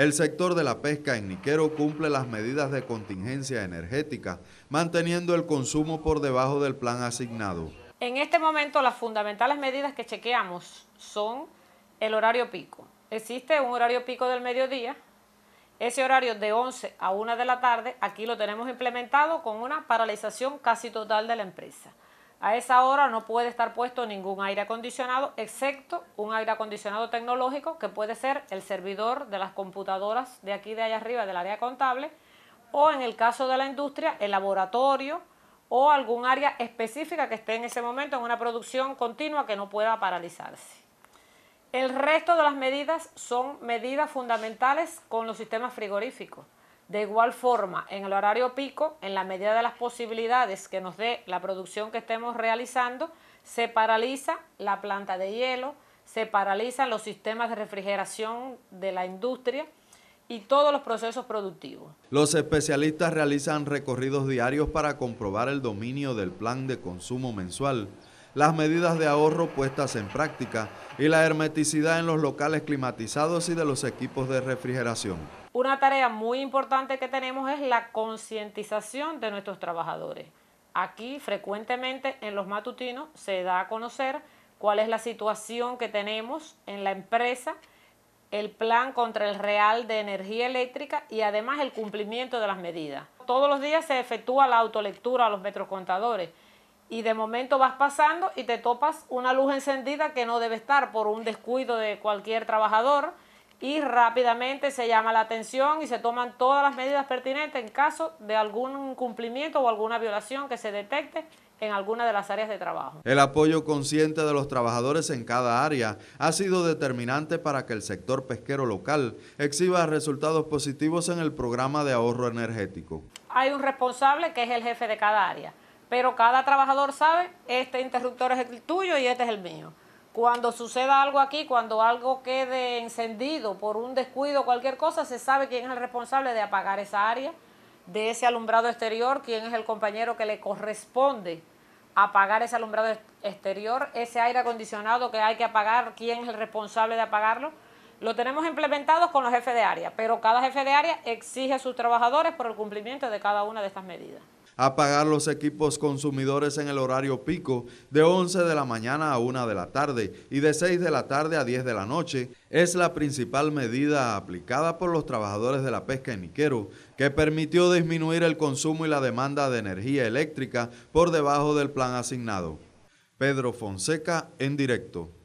El sector de la pesca en Niquero cumple las medidas de contingencia energética, manteniendo el consumo por debajo del plan asignado. En este momento las fundamentales medidas que chequeamos son el horario pico. Existe un horario pico del mediodía, ese horario de 11 a 1 de la tarde, aquí lo tenemos implementado con una paralización casi total de la empresa. A esa hora no puede estar puesto ningún aire acondicionado, excepto un aire acondicionado tecnológico que puede ser el servidor de las computadoras de aquí de allá arriba del área contable o en el caso de la industria el laboratorio o algún área específica que esté en ese momento en una producción continua que no pueda paralizarse. El resto de las medidas son medidas fundamentales con los sistemas frigoríficos. De igual forma, en el horario pico, en la medida de las posibilidades que nos dé la producción que estemos realizando, se paraliza la planta de hielo, se paralizan los sistemas de refrigeración de la industria y todos los procesos productivos. Los especialistas realizan recorridos diarios para comprobar el dominio del plan de consumo mensual las medidas de ahorro puestas en práctica y la hermeticidad en los locales climatizados y de los equipos de refrigeración. Una tarea muy importante que tenemos es la concientización de nuestros trabajadores. Aquí frecuentemente en los matutinos se da a conocer cuál es la situación que tenemos en la empresa, el plan contra el real de energía eléctrica y además el cumplimiento de las medidas. Todos los días se efectúa la autolectura a los metrocontadores y de momento vas pasando y te topas una luz encendida que no debe estar por un descuido de cualquier trabajador y rápidamente se llama la atención y se toman todas las medidas pertinentes en caso de algún incumplimiento o alguna violación que se detecte en alguna de las áreas de trabajo. El apoyo consciente de los trabajadores en cada área ha sido determinante para que el sector pesquero local exhiba resultados positivos en el programa de ahorro energético. Hay un responsable que es el jefe de cada área pero cada trabajador sabe, este interruptor es el tuyo y este es el mío. Cuando suceda algo aquí, cuando algo quede encendido por un descuido o cualquier cosa, se sabe quién es el responsable de apagar esa área, de ese alumbrado exterior, quién es el compañero que le corresponde apagar ese alumbrado exterior, ese aire acondicionado que hay que apagar, quién es el responsable de apagarlo. Lo tenemos implementado con los jefes de área, pero cada jefe de área exige a sus trabajadores por el cumplimiento de cada una de estas medidas. Apagar los equipos consumidores en el horario pico de 11 de la mañana a 1 de la tarde y de 6 de la tarde a 10 de la noche es la principal medida aplicada por los trabajadores de la pesca en Niquero que permitió disminuir el consumo y la demanda de energía eléctrica por debajo del plan asignado. Pedro Fonseca en directo.